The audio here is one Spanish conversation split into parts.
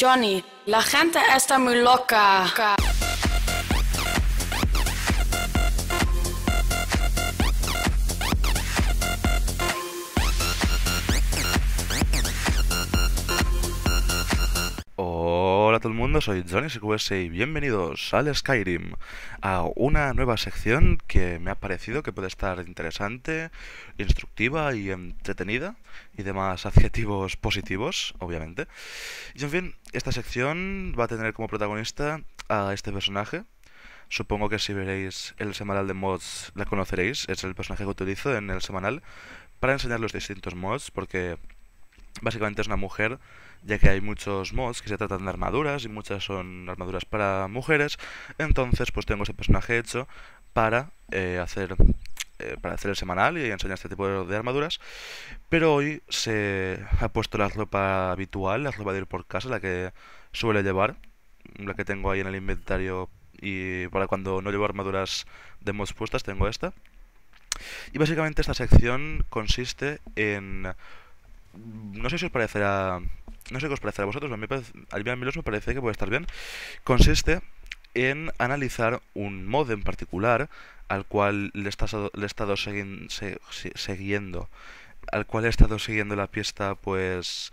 Johnny, la gente está muy loca. mundo, soy SQS y bienvenidos al Skyrim, a una nueva sección que me ha parecido que puede estar interesante, instructiva y entretenida, y demás adjetivos positivos, obviamente. Y en fin, esta sección va a tener como protagonista a este personaje. Supongo que si veréis el semanal de mods la conoceréis, es el personaje que utilizo en el semanal para enseñar los distintos mods, porque Básicamente es una mujer, ya que hay muchos mods que se tratan de armaduras y muchas son armaduras para mujeres. Entonces, pues tengo ese personaje hecho para eh, hacer eh, para hacer el semanal y enseñar este tipo de armaduras. Pero hoy se ha puesto la ropa habitual, la ropa de ir por casa, la que suele llevar, la que tengo ahí en el inventario y para cuando no llevo armaduras de mods puestas tengo esta. Y básicamente esta sección consiste en no sé si os parecerá, no sé qué os parecerá a vosotros, a mí, a mí me parece que puede estar bien, consiste en analizar un mod en particular al cual le, estás, le he estado siguiendo, al cual he estado siguiendo la fiesta pues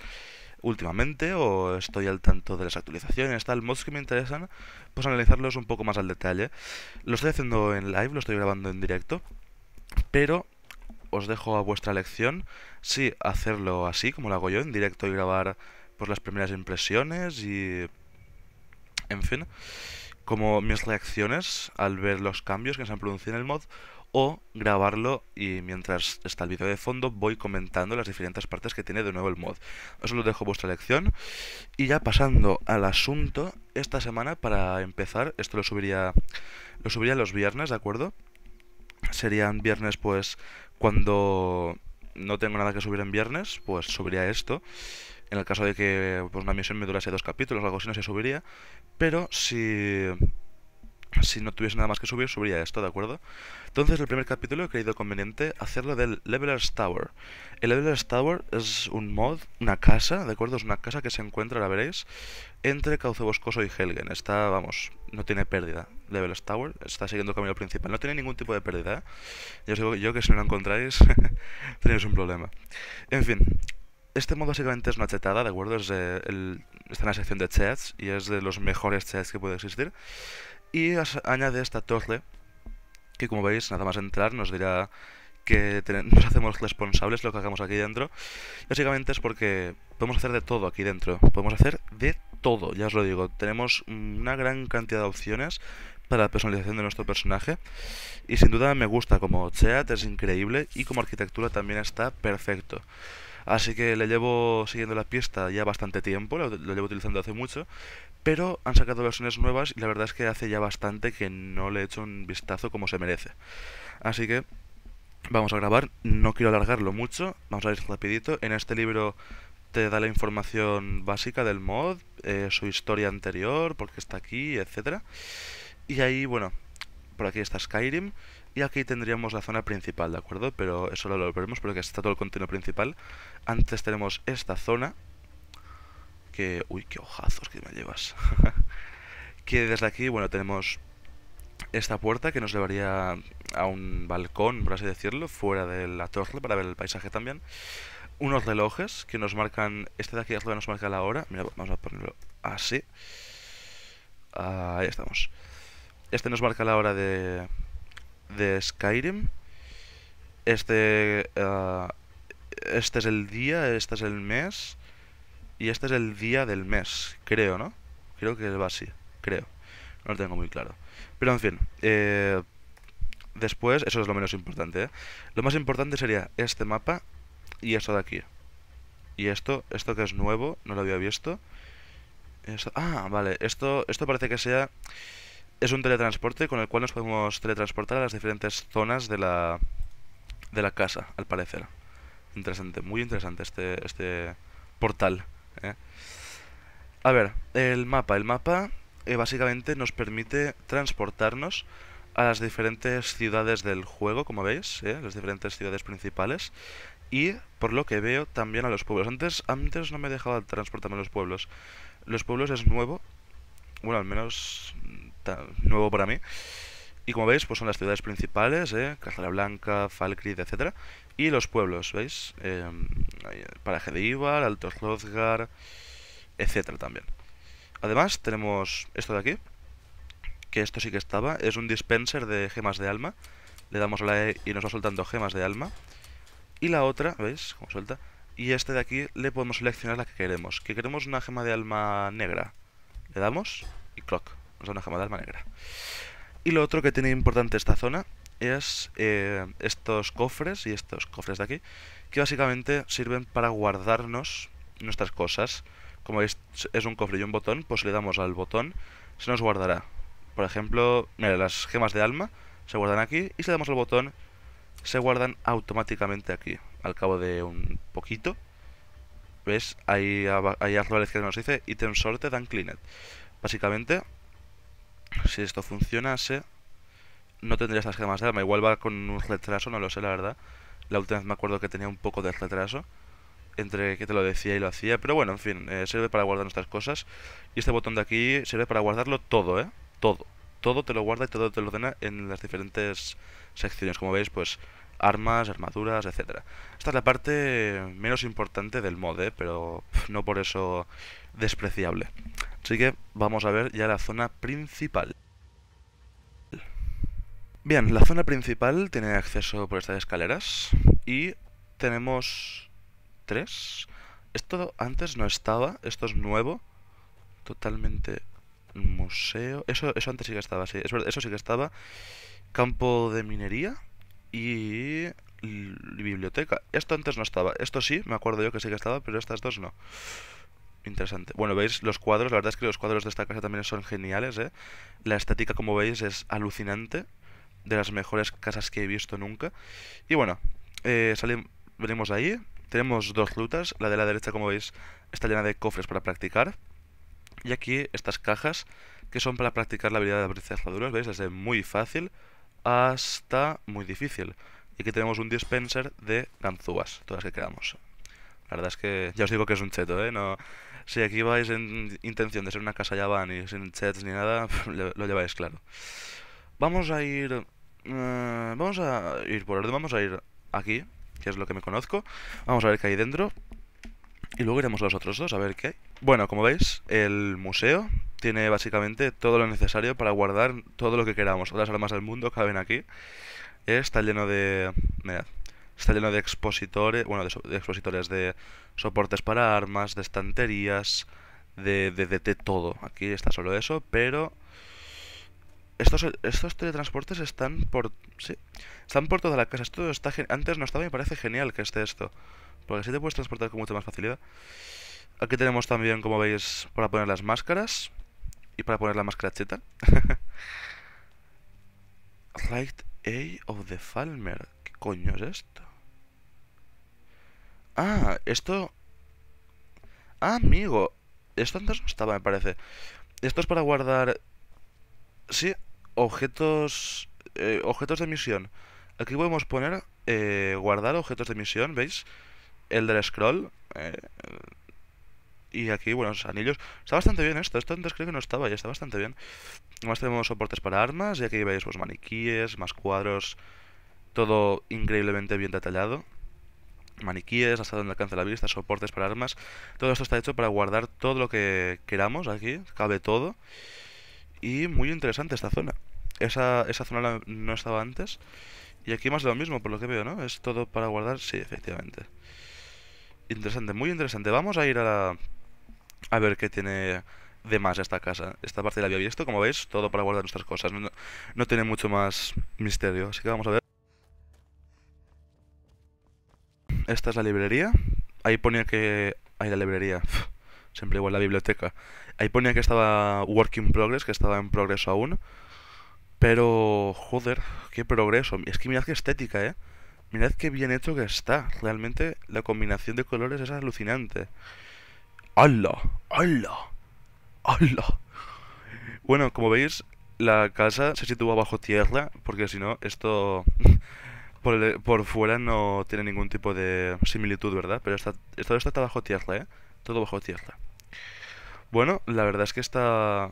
últimamente o estoy al tanto de las actualizaciones, tal, mods que me interesan, pues analizarlos un poco más al detalle. Lo estoy haciendo en live, lo estoy grabando en directo, pero os dejo a vuestra elección si hacerlo así, como lo hago yo, en directo y grabar pues, las primeras impresiones y... En fin, como mis reacciones al ver los cambios que se han producido en el mod o grabarlo y mientras está el vídeo de fondo voy comentando las diferentes partes que tiene de nuevo el mod. Eso lo dejo a vuestra elección. Y ya pasando al asunto, esta semana para empezar, esto lo subiría, lo subiría los viernes, ¿de acuerdo? Serían viernes pues cuando no tengo nada que subir en viernes, pues subiría esto. En el caso de que pues, una misión me durase dos capítulos o algo así, no se subiría. Pero si si no tuviese nada más que subir, subiría esto, ¿de acuerdo? Entonces, el primer capítulo he creído conveniente hacerlo del Leveler's Tower. El Leveler's Tower es un mod, una casa, ¿de acuerdo? Es una casa que se encuentra, la veréis, entre Cauce Boscoso y Helgen. Está, vamos, no tiene pérdida. Levels Tower, está siguiendo el camino principal. No tiene ningún tipo de pérdida. ¿eh? Yo digo yo que si no lo encontráis, tenéis un problema. En fin, este modo básicamente es una chetada, ¿de acuerdo? Es, el, está en la sección de chats y es de los mejores chats que puede existir. Y añade esta torre, que como veis, nada más entrar nos dirá que nos hacemos responsables lo que hagamos aquí dentro. Básicamente es porque podemos hacer de todo aquí dentro. Podemos hacer de todo, ya os lo digo. Tenemos una gran cantidad de opciones para la personalización de nuestro personaje. Y sin duda me gusta como chat, es increíble y como arquitectura también está perfecto. Así que le llevo siguiendo la pista ya bastante tiempo, lo, llevo utilizando hace mucho, pero han sacado versiones nuevas y la verdad es que hace ya bastante que no le he hecho un vistazo como se merece. Así que vamos a grabar, no quiero alargarlo mucho, vamos a ir rapidito. En este libro te da la información básica del mod, eh, su historia anterior, por qué está aquí, etcétera. Y ahí, bueno, por aquí está Skyrim. Y aquí tendríamos la zona principal, ¿de acuerdo? Pero eso lo veremos porque está todo el contenido principal. Antes tenemos esta zona. Que... Uy, qué hojazos que me llevas. que desde aquí, bueno, tenemos esta puerta que nos llevaría a un balcón, por así decirlo, fuera de la torre para ver el paisaje también. Unos relojes que nos marcan, este de aquí arriba nos marca la hora. Mira, vamos a ponerlo así. ahí estamos. Este nos marca la hora de, de Skyrim. Este, eh, este es el día, este es el mes. Y este es el día del mes, creo, ¿no? Creo que va así, creo. No lo tengo muy claro. Pero en fin, eh, después, eso es lo menos importante. ¿eh? Lo más importante sería este mapa y esto de aquí. Y esto, esto que es nuevo, no lo había visto. ah, vale, esto, esto parece que sea es un teletransporte con el cual nos podemos teletransportar a las diferentes zonas de la, de la casa, al parecer. Interesante, muy interesante este, este portal. ¿eh? A ver, el mapa. El mapa eh, básicamente nos permite transportarnos a las diferentes ciudades del juego, como veis, ¿eh? las diferentes ciudades principales. Y, por lo que veo, también a los pueblos. Antes, antes no me dejaba transportarme a los pueblos. Los pueblos es nuevo. Bueno, al menos nuevo para mí. Y como veis, pues son las ciudades principales, ¿eh? Blanca, Falkrid, etc. Y los pueblos, ¿veis? Em, paraje de Ibar, Altos Lozgar, etc. también. Además, tenemos esto de aquí, que esto sí que estaba. Es un dispenser de gemas de alma. Le damos la E y nos va soltando gemas de alma. Y la otra, ¿veis? Como suelta. Y este de aquí le podemos seleccionar la que queremos. Que queremos una gema de alma negra. Le damos y clock o una gema de alma negra. Y lo otro que tiene importante esta zona es eh, estos cofres y estos cofres de aquí, que básicamente sirven para guardarnos nuestras cosas. Como veis, es un cofre y un botón, pues le damos al botón, se nos guardará. Por ejemplo, mira, las gemas de alma se guardan aquí y si le damos al botón, se guardan automáticamente aquí. Al cabo de un poquito, ¿ves? Ahí, ahí arriba a la izquierda nos dice Item sorte and cleanet Básicamente, si esto funcionase, no tendría esas gemas de arma. Igual va con un retraso, no lo sé, la verdad. La última vez me acuerdo que tenía un poco de retraso entre que te lo decía y lo hacía. Pero bueno, en fin, eh, sirve para guardar nuestras cosas. Y este botón de aquí sirve para guardarlo todo, ¿eh? Todo. Todo te lo guarda y todo te lo ordena en las diferentes secciones. Como veis, pues armas, armaduras, etcétera. Esta es la parte menos importante del mod, ¿eh? pero no por eso despreciable. Así que vamos a ver ya la zona principal. Bien, la zona principal tiene acceso por estas escaleras y tenemos tres. Esto antes no estaba, esto es nuevo, totalmente museo. Eso, eso antes sí que estaba, sí, es verdad, eso sí que estaba. Campo de minería y biblioteca. Esto antes no estaba, esto sí, me acuerdo yo que sí que estaba, pero estas dos no interesante. Bueno, veis los cuadros, la verdad es que los cuadros de esta casa también son geniales, ¿eh? La estética, como veis, es alucinante, de las mejores casas que he visto nunca. Y bueno, eh, salimos, venimos ahí, tenemos dos rutas, la de la derecha, como veis, está llena de cofres para practicar. Y aquí estas cajas, que son para practicar la habilidad de abrir cerraduras, ¿veis? Desde muy fácil hasta muy difícil. Y aquí tenemos un dispenser de ganzúas, todas que queramos. La verdad es que ya os digo que es un cheto, ¿eh? No, si aquí vais en intención de ser una casa ya van y sin chats ni nada, lo lleváis claro. Vamos a ir... Eh, vamos a ir por orden, vamos a ir aquí, que es lo que me conozco. Vamos a ver qué hay dentro. Y luego iremos los otros dos a ver qué hay. Bueno, como veis, el museo tiene básicamente todo lo necesario para guardar todo lo que queramos. Todas las armas del mundo caben aquí. Está lleno de... Mirad, Está lleno de expositores, bueno, de, expositores de soportes para armas, de estanterías, de, de, todo. Aquí está solo eso, pero... Estos, estos, teletransportes están por... Sí, están por toda la casa. Esto está... Antes no estaba y me parece genial que esté esto. Porque así te puedes transportar con mucha más facilidad. Aquí tenemos también, como veis, para poner las máscaras. Y para poner la máscara cheta. right A of the Falmer. ¿Qué coño es esto? Ah, esto... Ah, amigo. Esto antes no estaba, me parece. Esto es para guardar... Sí, objetos... Eh, objetos de misión. Aquí podemos poner... Eh, guardar objetos de misión, ¿veis? El del scroll. Eh, y aquí, bueno, los anillos. Está bastante bien esto. Esto antes creo que no estaba ya está bastante bien. Además tenemos soportes para armas. Y aquí veis, pues, maniquíes, más cuadros. Todo increíblemente bien detallado maniquíes, hasta donde alcanza la vista, soportes para armas. Todo esto está hecho para guardar todo lo que queramos aquí, cabe todo. Y muy interesante esta zona. Esa, esa zona no estaba antes. Y aquí más de lo mismo, por lo que veo, ¿no? Es todo para guardar, sí, efectivamente. Interesante, muy interesante. Vamos a ir a, a ver qué tiene de más esta casa. Esta parte la había visto, como veis, todo para guardar nuestras cosas. No, no tiene mucho más misterio, así que vamos a ver. esta es la librería. Ahí ponía que... Ahí la librería. Siempre igual la biblioteca. Ahí ponía que estaba work in progress, que estaba en progreso aún. Pero, joder, qué progreso. Es que mirad qué estética, ¿eh? Mirad qué bien hecho que está. Realmente la combinación de colores es alucinante. ¡Hala! ¡Hala! ¡Hala! Bueno, como veis, la casa se sitúa bajo tierra, porque si no, esto por, fuera no tiene ningún tipo de similitud, ¿verdad? Pero está, todo esto está bajo tierra, ¿eh? Todo bajo tierra. Bueno, la verdad es que está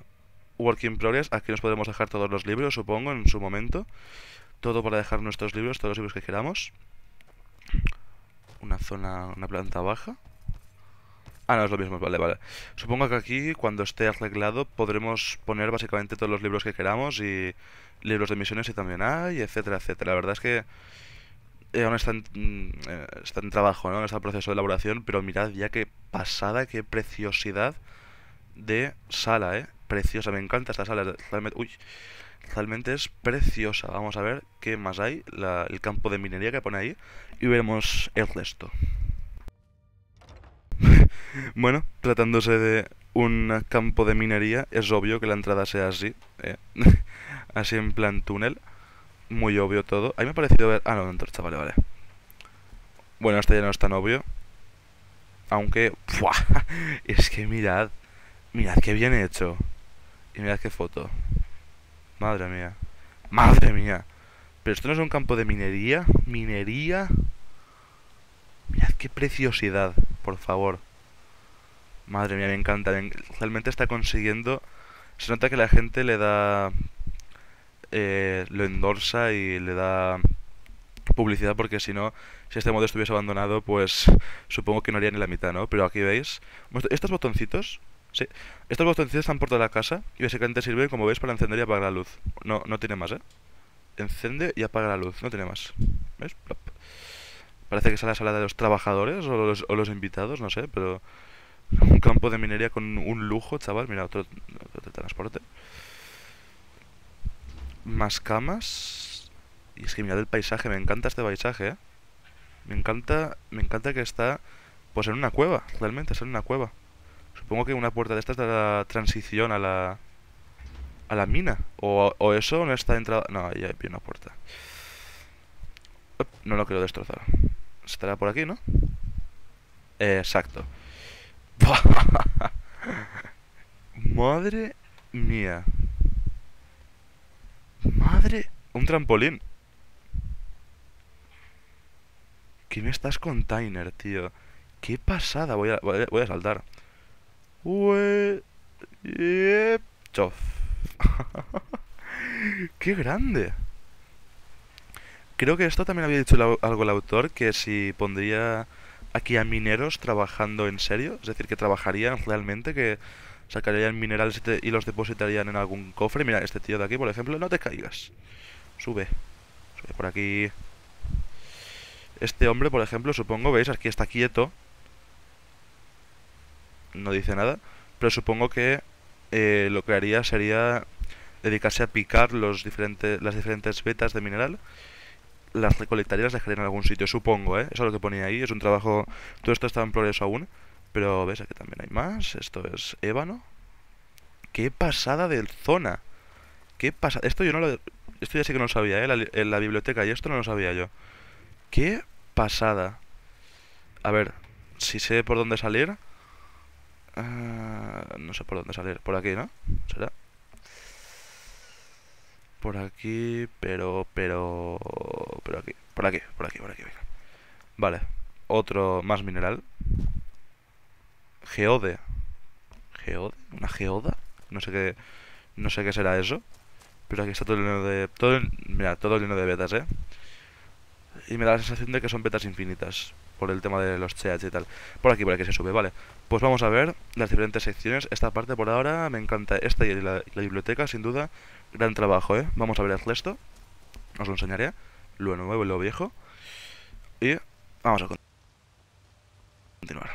Working Progress. Aquí nos podremos dejar todos los libros, supongo, en su momento. Todo para dejar nuestros libros, todos los libros que queramos. Una zona, una planta baja. Ah, no, es lo mismo, vale, vale. Supongo que aquí, cuando esté arreglado, podremos poner básicamente todos los libros que queramos y libros de misiones y también hay, etcétera, etcétera. La verdad es que eh, aún mm, eh, está en, trabajo, ¿no? Está en este proceso de elaboración, pero mirad ya qué pasada, qué preciosidad de sala, ¿eh? Preciosa, me encanta esta sala. Realmente, realmente es preciosa. Vamos a ver qué más hay, el campo de minería que pone ahí, y veremos el resto. bueno, tratándose de un campo de minería, es obvio que la entrada sea así, ¿eh? así en plan túnel muy obvio todo. Ahí me ha parecido ver... Ah, no, no antorcha, vale, vale. Bueno, este ya no es tan obvio. Aunque... Es que mirad. Mirad qué bien hecho. Y mirad qué foto. Madre mía. Madre mía. Pero esto no es un campo de minería. Minería. Mirad qué preciosidad, por favor. Madre mía, me encanta. Realmente está consiguiendo... Se nota que la gente le da eh, lo endorsa y le da publicidad porque si no, si este modo estuviese abandonado, pues supongo que no haría ni la mitad, ¿no? Pero aquí veis, estos botoncitos, sí, estos botoncitos están por toda la casa y básicamente sirven, como veis, para encender y apagar la luz. No, no tiene más, ¿eh? Encende y apaga la luz, no tiene más. ¿Ves? Parece que es la sala de los trabajadores o los, invitados, no sé, pero... Un campo de minería con un lujo, chaval. Mira, otro, otro transporte. Más camas. Y es que mirad el paisaje, me encanta este paisaje, ¿eh? Me encanta, me encanta que está, pues en una cueva, realmente, está en una cueva. Supongo que una puerta de esta es la transición a la, a la mina. O, o eso, no está entrada... No, ya hay una puerta. no lo quiero destrozar. Estará por aquí, ¿no? exacto. Madre mía. ¡Un trampolín! ¿Qué me estás container, tío? ¡Qué pasada! Voy a, voy a, saltar. ¡Qué grande! Creo que esto también había dicho algo el autor, que si pondría aquí a mineros trabajando en serio, es decir, que trabajarían realmente, que sacarían minerales y, los depositarían en algún cofre. Mira, este tío de aquí, por ejemplo, no te caigas. Sube. Sube por aquí. Este hombre, por ejemplo, supongo, veis, aquí está quieto. No dice nada. Pero supongo que eh, lo que haría sería dedicarse a picar los diferentes, las diferentes vetas de mineral. Las recolectaría y las dejaría en algún sitio, supongo, ¿eh? Eso es lo que ponía ahí. Es un trabajo... Todo esto está en progreso aún. Pero ves, aquí también hay más. Esto es ébano. ¡Qué pasada del zona! ¡Qué pasada! Esto yo no lo... Esto ya sé que no lo sabía, ¿eh? en la biblioteca y esto no lo sabía yo. ¡Qué pasada! A ver, si sé por dónde salir... Ah, no sé por dónde salir. Por aquí, ¿no? ¿Será? Por aquí, pero, pero... Pero aquí, por aquí, por aquí, por aquí, Vale, otro más mineral. Geode. ¿Geode? ¿Una geoda? No sé qué. No sé qué será eso. Pero aquí está todo lleno de. Todo, mira, todo lleno de betas, eh. Y me da la sensación de que son betas infinitas. Por el tema de los chats y tal. Por aquí, por aquí se sube, vale. Pues vamos a ver las diferentes secciones. Esta parte por ahora me encanta. Esta y la, biblioteca, sin duda. Gran trabajo, eh. Vamos a ver el resto. Os lo enseñaré. Lo nuevo y lo viejo. Y vamos a continuar.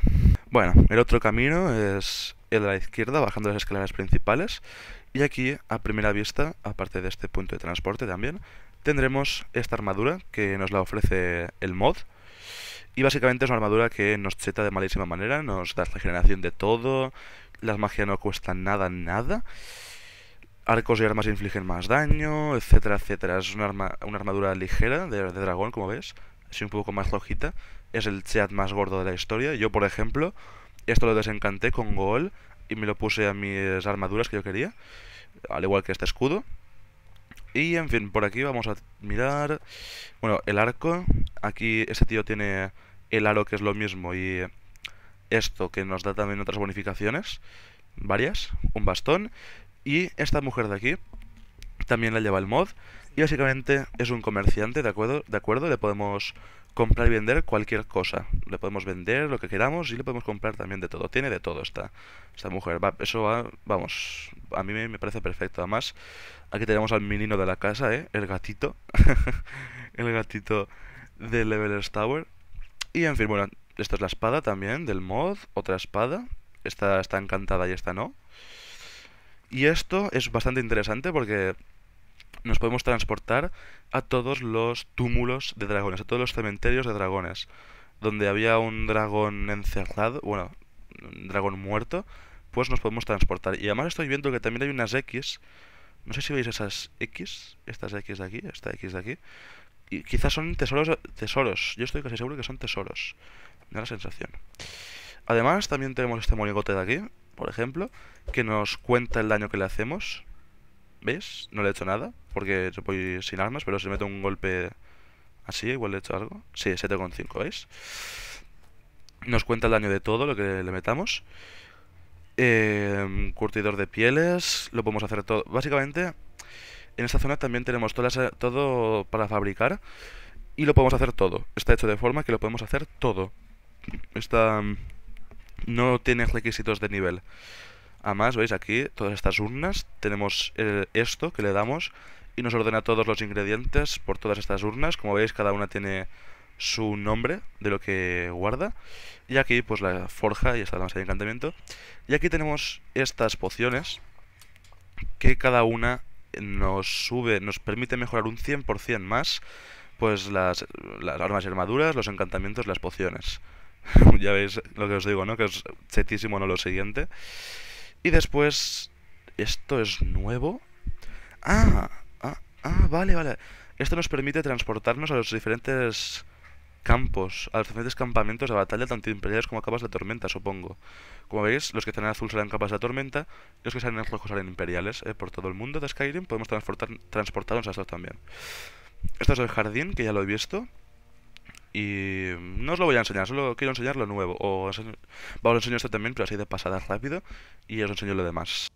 Bueno, el otro camino es el de la izquierda, bajando las escaleras principales. Y aquí, a primera vista, aparte de este punto de transporte también, tendremos esta armadura que nos la ofrece el mod. Y básicamente es una armadura que nos cheta de malísima manera, nos da regeneración de todo, las magias no cuestan nada, nada. Arcos y armas infligen más daño, etcétera, etcétera. Es una, armadura ligera de, de dragón, como ves, así un poco más rojita, es el chat más gordo de la historia. Yo, por ejemplo, esto lo desencanté con gol y me lo puse a mis armaduras que yo quería, al igual que este escudo. Y en fin, por aquí vamos a mirar, bueno, el arco. Aquí este tío tiene el aro que es lo mismo y esto que nos da también otras bonificaciones, varias, un bastón. Y esta mujer de aquí también la lleva el mod y básicamente es un comerciante, ¿de acuerdo? ¿De acuerdo? Le podemos comprar y vender cualquier cosa. Le podemos vender lo que queramos y le podemos comprar también de todo. Tiene de todo esta, esta mujer. Va, eso va, vamos, a mí me, parece perfecto. Además, aquí tenemos al menino de la casa, ¿eh? El gatito. el gatito de Leveler's Tower. Y en fin, bueno, esta es la espada también del mod. Otra espada. Esta está encantada y esta no. Y esto es bastante interesante porque nos podemos transportar a todos los túmulos de dragones, a todos los cementerios de dragones, donde había un dragón encerrado, bueno, un dragón muerto, pues nos podemos transportar. Y además estoy viendo que también hay unas X, no sé si veis esas X, estas X de aquí, esta X de aquí, y quizás son tesoros, tesoros, yo estoy casi seguro que son tesoros, me da la sensación. Además también tenemos este monigote de aquí, por ejemplo, que nos cuenta el daño que le hacemos, ¿Ves? No le he hecho nada, porque voy sin armas, pero si meto un golpe así, igual le he hecho algo. Sí, 7,5, ¿veis? Nos cuenta el daño de todo lo que le metamos. Eh, curtidor de pieles, lo podemos hacer todo. Básicamente, en esta zona también tenemos todo para fabricar y lo podemos hacer todo. Está hecho de forma que lo podemos hacer todo. Está... No tiene requisitos de nivel. Además, veis aquí todas estas urnas, tenemos esto que le damos y nos ordena todos los ingredientes por todas estas urnas. Como veis, cada una tiene su nombre de lo que guarda. Y aquí, pues la forja y esta la masa de encantamiento. Y aquí tenemos estas pociones que cada una nos sube, nos permite mejorar un 100% más pues las, las armas y armaduras, los encantamientos, las pociones. ya veis lo que os digo, ¿no? Que es chetísimo, ¿no? Lo siguiente. Y después... ¿Esto es nuevo? Ah, ah, ah, vale, vale. Esto nos permite transportarnos a los diferentes campos, a los diferentes campamentos de batalla, tanto imperiales como capas de tormenta, supongo. Como veis, los que están en azul serán capas de tormenta, y los que salen en rojo serán imperiales. Eh, por todo el mundo de Skyrim podemos transportar, transportarnos a estos también. Esto es el jardín, que ya lo he visto. Y mm, no os lo voy a enseñar, solo quiero enseñar lo nuevo. O os, enseño... esto también, pero así de pasada rápido. Y os enseño lo demás.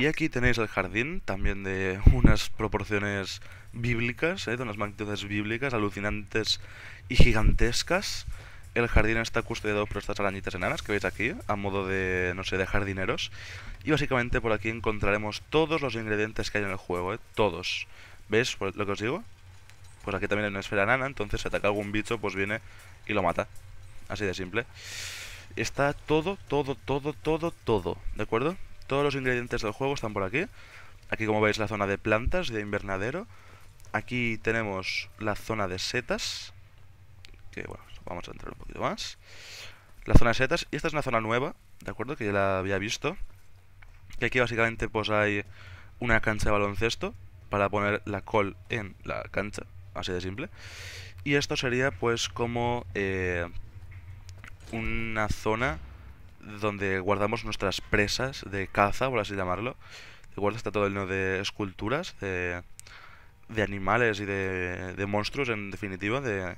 Y aquí tenéis el jardín, también de unas proporciones bíblicas, ¿eh? de unas magnitudes bíblicas, alucinantes y gigantescas. El jardín está custodiado por estas arañitas enanas que veis aquí, a modo de, no sé, de jardineros. Y básicamente por aquí encontraremos todos los ingredientes que hay en el juego, ¿eh? todos. ¿Veis lo que os digo? pues aquí también hay una esfera nana, entonces si ataca algún bicho, pues viene y lo mata. Así de simple. Está todo, todo, todo, todo, todo, ¿de acuerdo? Todos los ingredientes del juego están por aquí. Aquí como veis la zona de plantas, de invernadero. Aquí tenemos la zona de setas. Que bueno, vamos a entrar un poquito más. La zona de setas. Y esta es una zona nueva, ¿de acuerdo? Que ya la había visto. Que aquí básicamente pues hay una cancha de baloncesto para poner la col en la cancha, así de simple. Y esto sería pues como eh, una zona donde guardamos nuestras presas de caza, por así llamarlo. guarda está todo el lleno de esculturas, de, de animales y de, de, monstruos, en definitiva, de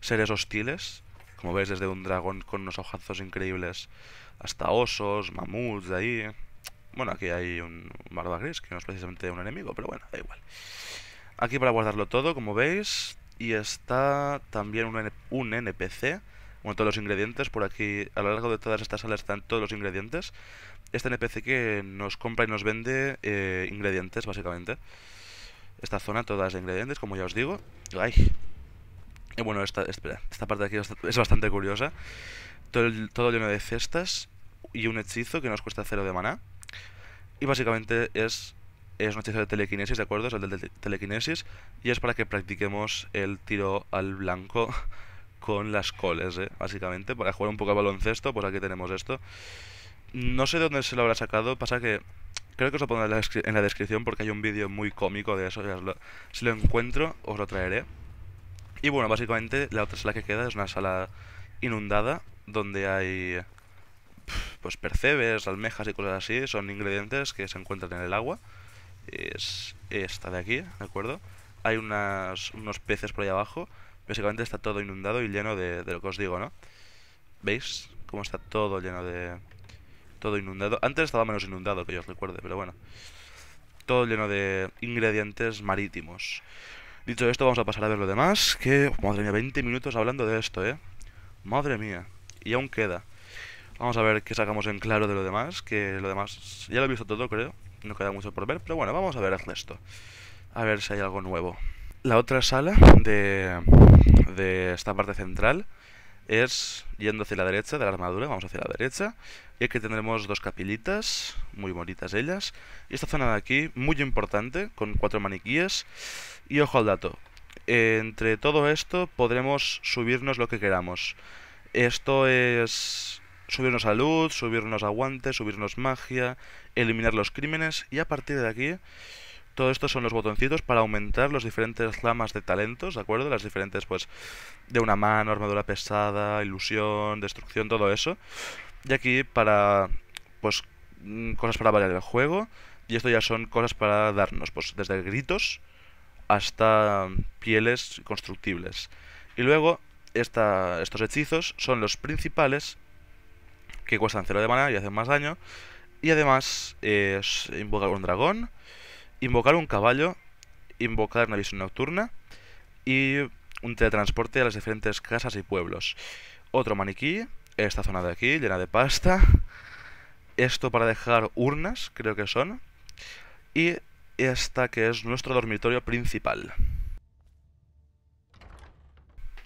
seres hostiles. Como veis, desde un dragón con unos ojazos increíbles hasta osos, mamuts, de ahí. Bueno, aquí hay un barba gris, que no es precisamente un enemigo, pero bueno, da igual. Aquí para guardarlo todo, como veis. Y está también un, NPC. Bueno, todos los ingredientes. Por aquí, a lo largo de todas estas salas están todos los ingredientes. Este NPC que nos compra y nos vende eh, ingredientes, básicamente. Esta zona, todas de ingredientes, como ya os digo. ¡Ay! Y bueno, esta, esta parte de aquí es bastante curiosa. Todo, todo lleno de cestas y un hechizo que nos cuesta cero de maná. Y básicamente es es un hechizo de telequinesis, ¿de acuerdo? Es el de telequinesis y es para que practiquemos el tiro al blanco con las coles, ¿eh? básicamente. Para jugar un poco al baloncesto, pues aquí tenemos esto. No sé de dónde se lo habrá sacado, pasa que creo que os lo pondré en la, descripción porque hay un vídeo muy cómico de eso. si lo encuentro, os lo traeré. Y bueno, básicamente la otra sala que queda es una sala inundada donde hay pues percebes, almejas y cosas así. Son ingredientes que se encuentran en el agua es esta de aquí, ¿de acuerdo? Hay unas, unos peces por ahí abajo. Básicamente está todo inundado y lleno de, de lo que os digo, ¿no? ¿Veis? Cómo está todo lleno de... Todo inundado. Antes estaba menos inundado, que yo os recuerde, pero bueno. Todo lleno de ingredientes marítimos. Dicho esto, vamos a pasar a ver lo demás, que... Madre mía, 20 minutos hablando de esto, ¿eh? Madre mía. Y aún queda. Vamos a ver qué sacamos en claro de lo demás, que lo demás... Ya lo he visto todo, creo. No queda mucho por ver, pero bueno, vamos a ver esto. A ver si hay algo nuevo. La otra sala de, de esta parte central es yendo hacia la derecha de la armadura, vamos hacia la derecha, y aquí tendremos dos capilitas, muy bonitas ellas, y esta zona de aquí, muy importante, con cuatro maniquíes, y ojo al dato, entre todo esto podremos subirnos lo que queramos. Esto es subirnos a luz, subirnos guantes, subirnos magia, eliminar los crímenes y a partir de aquí todo esto son los botoncitos para aumentar los diferentes ramas de talentos, ¿de acuerdo? Las diferentes, pues, de una mano, armadura pesada, ilusión, destrucción, todo eso. Y aquí para, pues, mm, cosas para variar el juego. Y esto ya son cosas para darnos, pues, desde gritos hasta pieles constructibles. Y luego, esta, estos hechizos son los principales que cuestan 0 de mana y hacen más daño. Y además eh, es invocar un dragón, invocar un caballo, invocar una visión nocturna y un teletransporte a las diferentes casas y pueblos. Otro maniquí, esta zona de aquí, llena de pasta. Esto para dejar urnas, creo que son. Y esta que es nuestro dormitorio principal.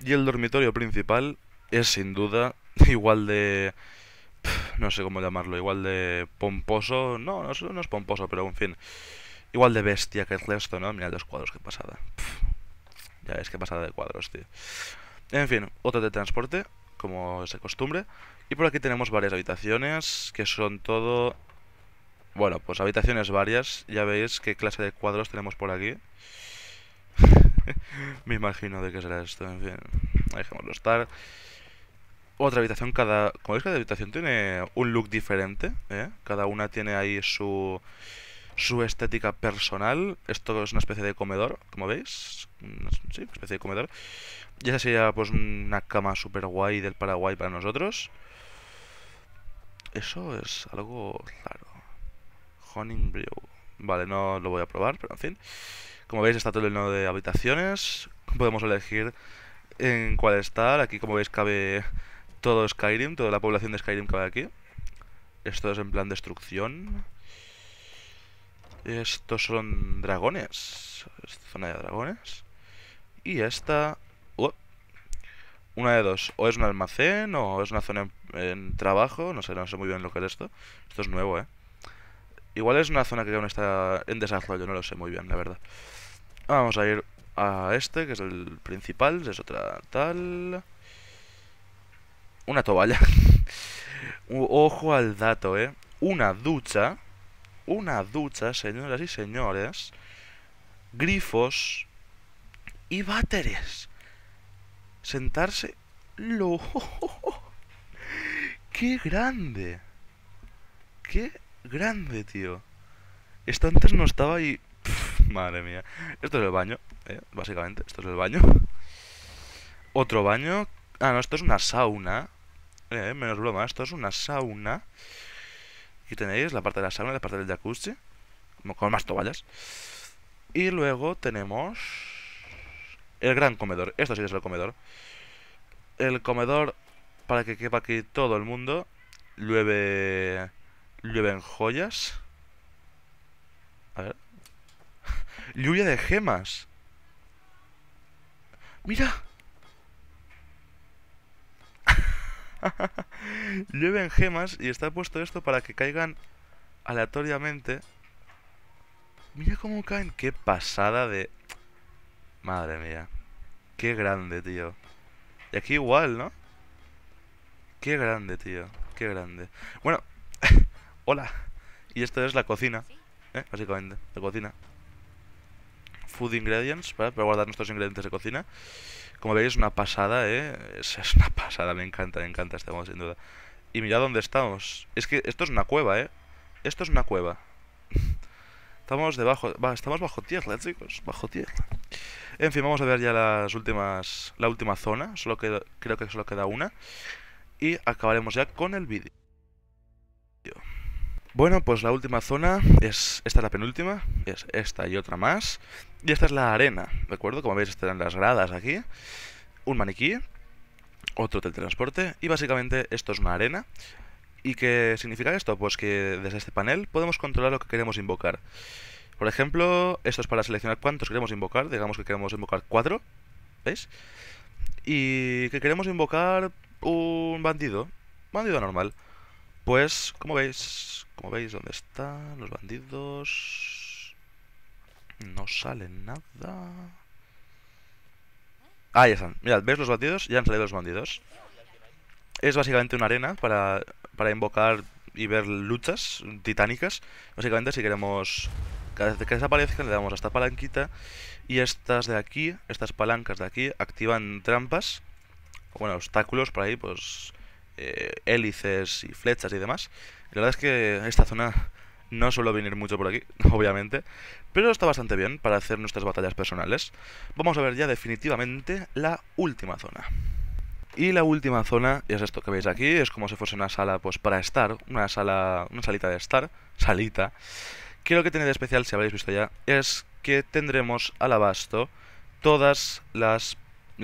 Y el dormitorio principal es sin duda igual de no sé cómo llamarlo, igual de pomposo, no, no es, pomposo, pero en fin, igual de bestia que el resto, ¿no? Mirad los cuadros, qué pasada. ya es qué pasada de cuadros, tío. En fin, otro de transporte, como es de costumbre. Y por aquí tenemos varias habitaciones, que son todo... Bueno, pues habitaciones varias. Ya veis qué clase de cuadros tenemos por aquí. Me imagino de qué será esto, en fin. Dejémoslo estar otra habitación cada... Como veis, cada habitación tiene un look diferente, eh? Cada una tiene ahí su, su estética personal. Esto es una especie de comedor, como veis. Sí, una especie de comedor. Y esa sería pues una cama super guay del Paraguay para nosotros. Eso es algo raro. brew, Vale, no lo voy a probar, pero en fin. Como veis está todo el lleno de habitaciones. Podemos elegir en cuál estar. Aquí como veis cabe todo Skyrim, toda la población de Skyrim que va aquí. Esto es en plan destrucción. Estos son dragones. Esta zona de dragones. Y esta... Uh, una de dos. O es un almacén o es una zona en, trabajo. No sé, no sé muy bien lo que es esto. Esto es nuevo, ¿eh? Igual es una zona que aún está en desarrollo. No lo sé muy bien, la verdad. Vamos a ir a este, que es el principal. Es otra tal una toalla. Ojo al dato, ¿eh? Una ducha. Una ducha, señoras y señores. Grifos. Y váteres. Sentarse. ¡Lo! ¡Qué grande! ¡Qué grande, tío! Esto antes no estaba ahí. madre mía. Esto es el baño, ¿eh? básicamente. Esto es el baño. Otro baño. Ah, no, esto es una sauna. Eh, menos broma, esto es una sauna. Y tenéis la parte de la sauna, la parte del jacuzzi, con más toallas. Y luego tenemos el gran comedor. Esto sí es el comedor. El comedor para que quepa aquí todo el mundo. Llueve. Llueven joyas. A ver. Lluvia de gemas. ¡Mira! Lleven gemas y está puesto esto para que caigan aleatoriamente. Mira cómo caen. Qué pasada de... Madre mía. Qué grande, tío. Y aquí igual, ¿no? Qué grande, tío. Qué grande. Bueno. Hola. Y esto es la cocina. ¿eh? Básicamente. La cocina. Food Ingredients, para guardar nuestros ingredientes de cocina. Como veis, es una pasada, ¿eh? Es, una pasada, me encanta, me encanta este modo, sin duda. Y mirad dónde estamos. Es que esto es una cueva, ¿eh? Esto es una cueva. Estamos debajo, estamos bajo tierra, chicos, bajo tierra. En fin, vamos a ver ya las últimas, la última zona, solo queda, creo que solo queda una. Y acabaremos ya con el vídeo. Bueno, pues la última zona es esta es la penúltima, es esta y otra más. Y esta es la arena, ¿de acuerdo? como veis están las gradas aquí, un maniquí, otro teletransporte y básicamente esto es una arena. ¿Y qué significa esto? Pues que desde este panel podemos controlar lo que queremos invocar. Por ejemplo, esto es para seleccionar cuántos queremos invocar, digamos que queremos invocar cuatro, ¿veis? Y que queremos invocar un bandido, bandido normal. Pues, como veis, como veis, ¿dónde están los bandidos? No sale nada. Ah, ya están. Mirad, ¿ves los bandidos? Ya han salido los bandidos. Es básicamente una arena para, invocar y ver luchas titánicas. Básicamente si queremos... Cada vez que desaparezcan le damos a esta palanquita y estas de aquí, estas palancas de aquí, activan trampas, bueno, obstáculos por ahí, pues eh, hélices y flechas y demás. La verdad es que esta zona no suelo venir mucho por aquí, obviamente, pero está bastante bien para hacer nuestras batallas personales. Vamos a ver ya definitivamente la última zona. Y la última zona es esto que veis aquí, es como si fuese una sala pues para estar, una sala, una salita de estar, salita, que lo que tiene de especial, si habéis visto ya, es que tendremos al abasto todas las,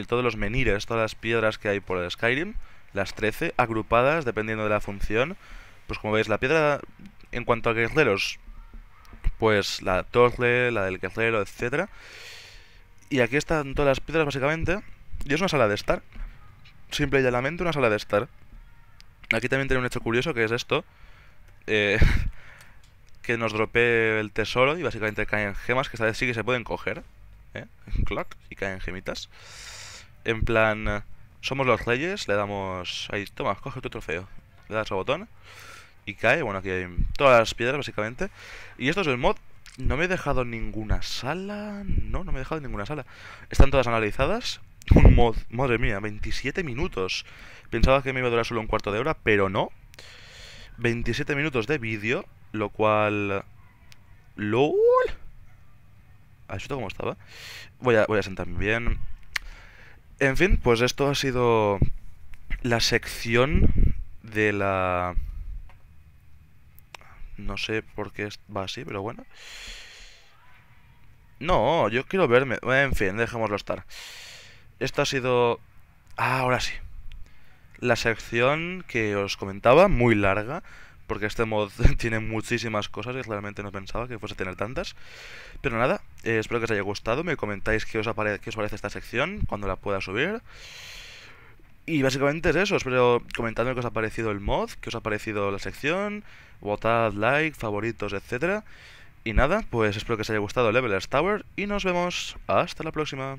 todos los menires, todas las piedras que hay por el Skyrim, las 13, agrupadas dependiendo de la función. Pues como veis, la piedra en cuanto a guerreros, pues la torre, la del guerrero, etc. Y aquí están todas las piedras básicamente. Y es una sala de estar. Simple y llanamente una sala de estar. Aquí también tiene un hecho curioso que es esto. Eh, que nos dropee el tesoro y básicamente caen gemas que esta sí que se pueden coger. ¿eh? Clock y caen gemitas. En plan, somos los reyes, le damos... Ahí, toma, coge tu trofeo. Le das al botón y cae. Bueno, aquí hay todas las piedras, básicamente. Y esto es el mod. No me he dejado ninguna sala. No, no me he dejado ninguna sala. Están todas analizadas. Un mod, madre mía, 27 minutos. Pensaba que me iba a durar solo un cuarto de hora, pero no. 27 minutos de vídeo, lo cual... ¡Lol! ver cómo estaba? Voy a, voy a sentarme bien. En fin, pues esto ha sido la sección de la... No sé por qué va así, pero bueno. No, yo quiero verme. En fin, dejémoslo estar. Esto ha sido... Ah, ahora sí. La sección que os comentaba, muy larga, porque este mod tiene muchísimas cosas y claramente no pensaba que fuese a tener tantas. Pero nada, eh, espero que os haya gustado. Me comentáis qué os, qué os parece esta sección, cuando la pueda subir. Y básicamente es eso, espero comentadme qué os ha parecido el mod, que os ha parecido la sección, votad, like, favoritos, etc. Y nada, pues espero que os haya gustado Levelers Tower y nos vemos hasta la próxima.